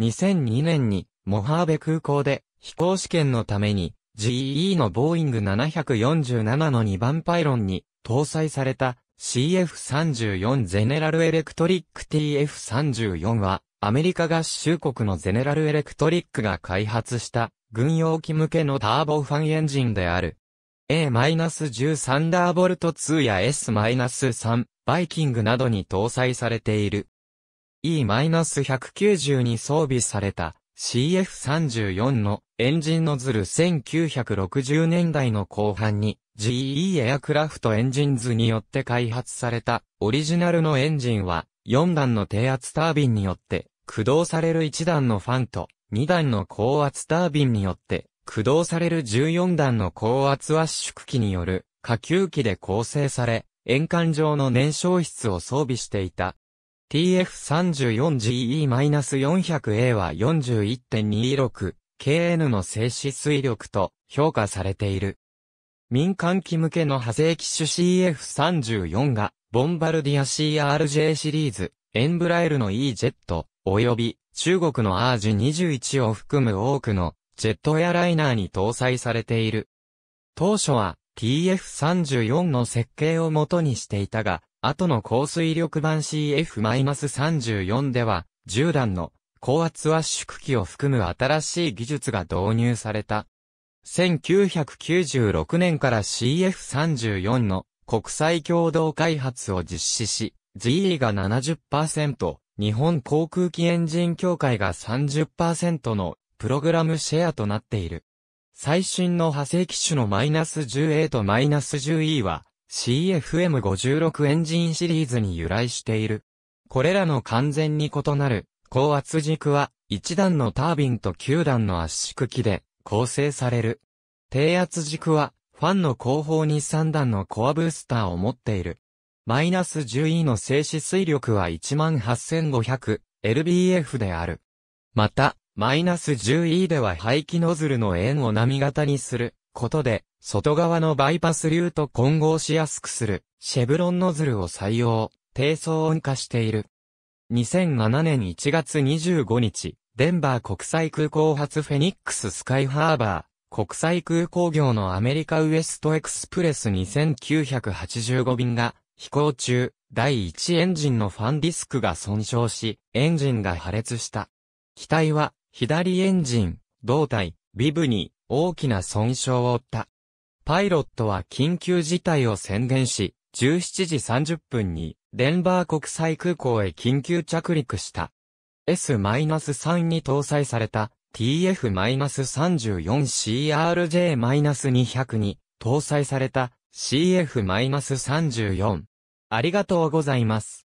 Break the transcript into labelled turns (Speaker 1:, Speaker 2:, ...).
Speaker 1: 2002年にモハーベ空港で飛行試験のために GE のボーイング747の2番パイロンに搭載された CF34 ゼネラルエレクトリック TF34 はアメリカ合衆国のゼネラルエレクトリックが開発した軍用機向けのターボファンエンジンである。a 1 3ダーボルト2や S-3 バイキングなどに搭載されている。E-190 に装備された CF34 のエンジンノズル1960年代の後半に GE エアクラフトエンジンズによって開発されたオリジナルのエンジンは4段の低圧タービンによって駆動される1段のファンと2段の高圧タービンによって駆動される14段の高圧圧縮機による下級機で構成され、円環状の燃焼室を装備していた。TF34GE-400A は 41.26KN の静止水力と評価されている。民間機向けの派生機種 CF34 が、ボンバルディア CRJ シリーズ、エンブラエルの E ジェット、及び中国の RG21 を含む多くのジェットエアライナーに搭載されている。当初は TF34 の設計を元にしていたが、後の高水力版 CF-34 では、10段の高圧圧縮機を含む新しい技術が導入された。1996年から CF34 の国際共同開発を実施し、GE が70%、日本航空機エンジン協会が30%のプログラムシェアとなっている。最新の派生機種のマイナス 10A とマイナス 10E は、CFM56 エンジンシリーズに由来している。これらの完全に異なる高圧軸は1段のタービンと9段の圧縮機で構成される。低圧軸はファンの後方に3段のコアブースターを持っている。マイナス 10E の静止水力は 18500LBF である。また、マイナス 10E では排気ノズルの円を波型にすることで、外側のバイパス流と混合しやすくする、シェブロンノズルを採用、低騒音化している。2007年1月25日、デンバー国際空港発フェニックススカイハーバー、国際空港業のアメリカウエストエクスプレス2985便が、飛行中、第1エンジンのファンディスクが損傷し、エンジンが破裂した。機体は、左エンジン、胴体、ビブに、大きな損傷を負った。パイロットは緊急事態を宣言し、17時30分にデンバー国際空港へ緊急着陸した。S-3 に搭載された TF-34CRJ-200 に搭載された CF-34。ありがとうございます。